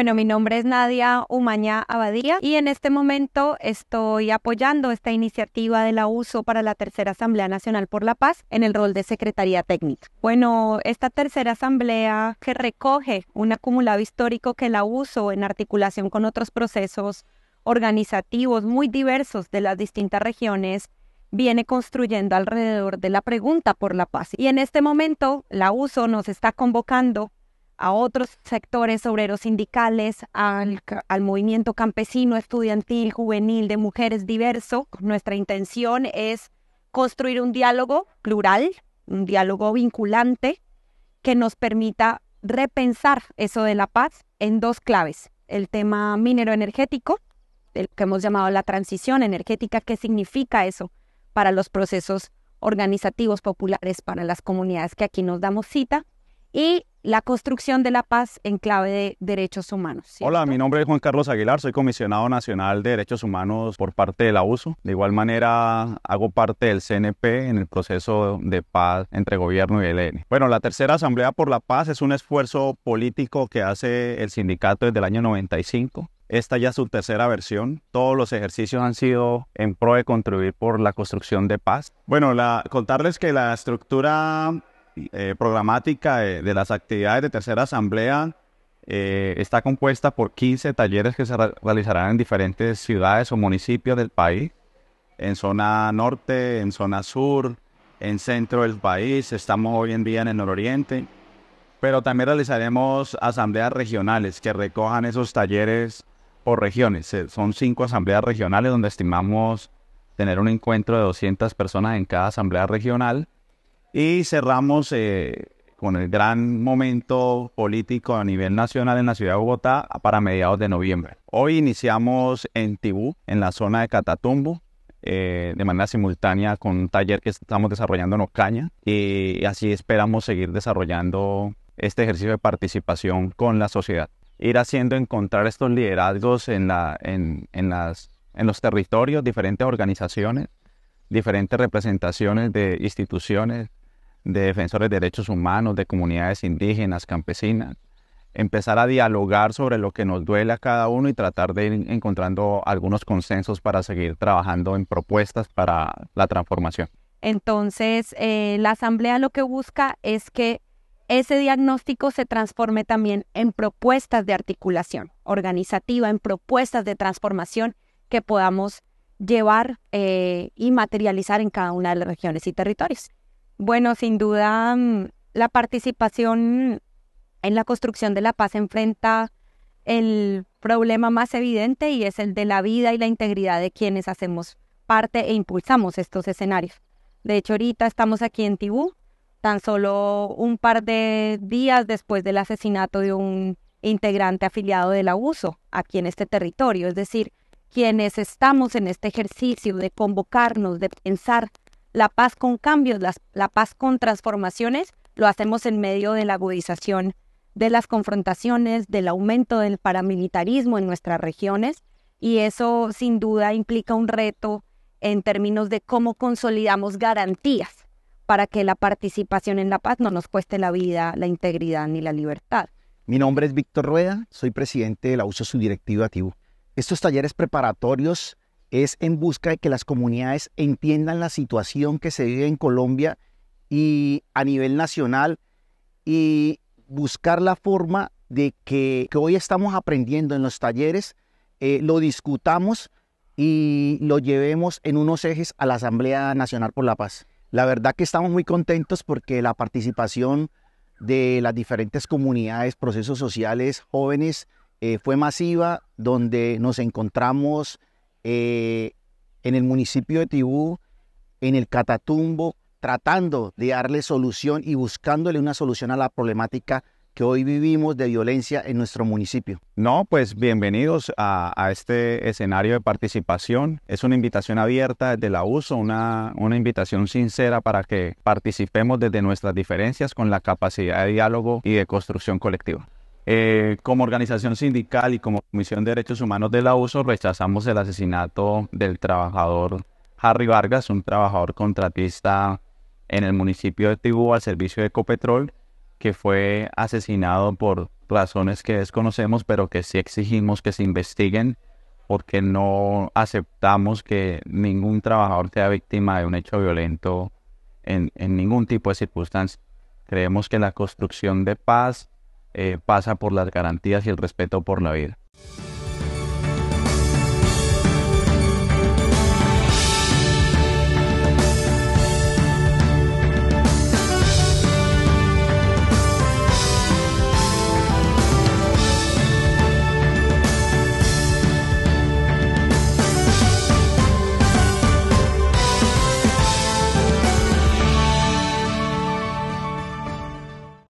Bueno, mi nombre es Nadia Umaña Abadía y en este momento estoy apoyando esta iniciativa de la USO para la Tercera Asamblea Nacional por la Paz en el rol de Secretaría Técnica. Bueno, esta tercera asamblea que recoge un acumulado histórico que la USO en articulación con otros procesos organizativos muy diversos de las distintas regiones viene construyendo alrededor de la pregunta por la paz. Y en este momento la USO nos está convocando a otros sectores obreros sindicales, al, movimiento campesino, estudiantil, juvenil, de mujeres diverso. Nuestra intención es construir un diálogo plural, un diálogo vinculante que nos permita repensar eso de la paz en dos claves. El tema minero energético, el que hemos llamado la transición energética, ¿qué significa eso para los procesos organizativos populares, para las comunidades que aquí nos damos cita? Y la construcción de la paz en clave de derechos humanos. Hola, mi nombre es Juan Carlos Aguilar, soy comisionado nacional de derechos humanos por parte de la USO. De igual manera, hago parte del CNP en el proceso de paz entre gobierno y el ELN. E. Bueno, la tercera Asamblea por la Paz es un esfuerzo político que hace el sindicato desde el año 95. Esta ya es su tercera versión. Todos los ejercicios han sido en pro de contribuir por la construcción de paz. Bueno, la, contarles que la estructura eh, programática eh, de, las actividades de tercera asamblea eh, está compuesta por 15 talleres que se realizarán en diferentes ciudades o municipios del país, en zona norte, en zona sur, en centro del país, estamos hoy en día en el nororiente, pero también realizaremos asambleas regionales que recojan esos talleres por regiones. Son cinco asambleas regionales donde estimamos tener un encuentro de 200 personas en cada asamblea regional y cerramos eh, con el gran momento político a nivel nacional en la ciudad de Bogotá para mediados de noviembre. Hoy iniciamos en Tibú, en la zona de Catatumbo, eh, de manera simultánea con un taller que estamos desarrollando en Ocaña y así esperamos seguir desarrollando este ejercicio de participación con la sociedad. Ir haciendo encontrar estos liderazgos en, la, en, las, en los territorios, diferentes organizaciones, diferentes representaciones de instituciones, de defensores de derechos humanos, de comunidades indígenas, campesinas, empezar a dialogar sobre lo que nos duele a cada uno y tratar de ir encontrando algunos consensos para seguir trabajando en propuestas para la transformación. Entonces, eh, la Asamblea lo que busca es que ese diagnóstico se transforme también en propuestas de articulación organizativa, en propuestas de transformación que podamos llevar eh, y materializar en cada una de las regiones y territorios. Bueno, sin duda, mm, la participación en la construcción de la paz enfrenta el problema más evidente y es el de la vida y la integridad de quienes hacemos parte e impulsamos estos escenarios. De hecho, ahorita estamos aquí en Tibú, tan solo un par de días después del asesinato de un integrante afiliado del abuso aquí en este territorio. Es decir, quienes estamos en este ejercicio de convocarnos, de pensar la paz con cambios, la paz con transformaciones, lo hacemos en medio de la agudización de las confrontaciones, del aumento del paramilitarismo en nuestras regiones y eso sin duda implica un reto en términos de cómo consolidamos garantías para que la participación en la paz no nos cueste la vida, la integridad ni la libertad. Mi nombre es Víctor Rueda, soy presidente de la USO Subdirectiva TIBU. Estos talleres preparatorios es en busca de que las comunidades entiendan la situación que se vive en Colombia y a nivel nacional y buscar la forma de que, hoy estamos aprendiendo en los talleres, eh, lo discutamos y lo llevemos en unos ejes a la Asamblea Nacional por la Paz. La verdad que estamos muy contentos porque la participación de las diferentes comunidades, procesos sociales, jóvenes, eh, fue masiva, donde nos encontramos eh, en el municipio de Tibú, en el Catatumbo, tratando de darle solución y buscándole una solución a la problemática que hoy vivimos de violencia en nuestro municipio. No, pues bienvenidos a, este escenario de participación. Es una invitación abierta desde la USO, una invitación sincera para que participemos desde nuestras diferencias con la capacidad de diálogo y de construcción colectiva. Eh, como organización sindical y como Comisión de Derechos Humanos del la rechazamos el asesinato del trabajador Harry Vargas, un trabajador contratista en el municipio de Tibú al servicio de Ecopetrol, que fue asesinado por razones que desconocemos, pero que sí exigimos que se investiguen porque no aceptamos que ningún trabajador sea víctima de un hecho violento en, en ningún tipo de circunstancia. Creemos que la construcción de paz eh, pasa por las garantías y el respeto por la vida.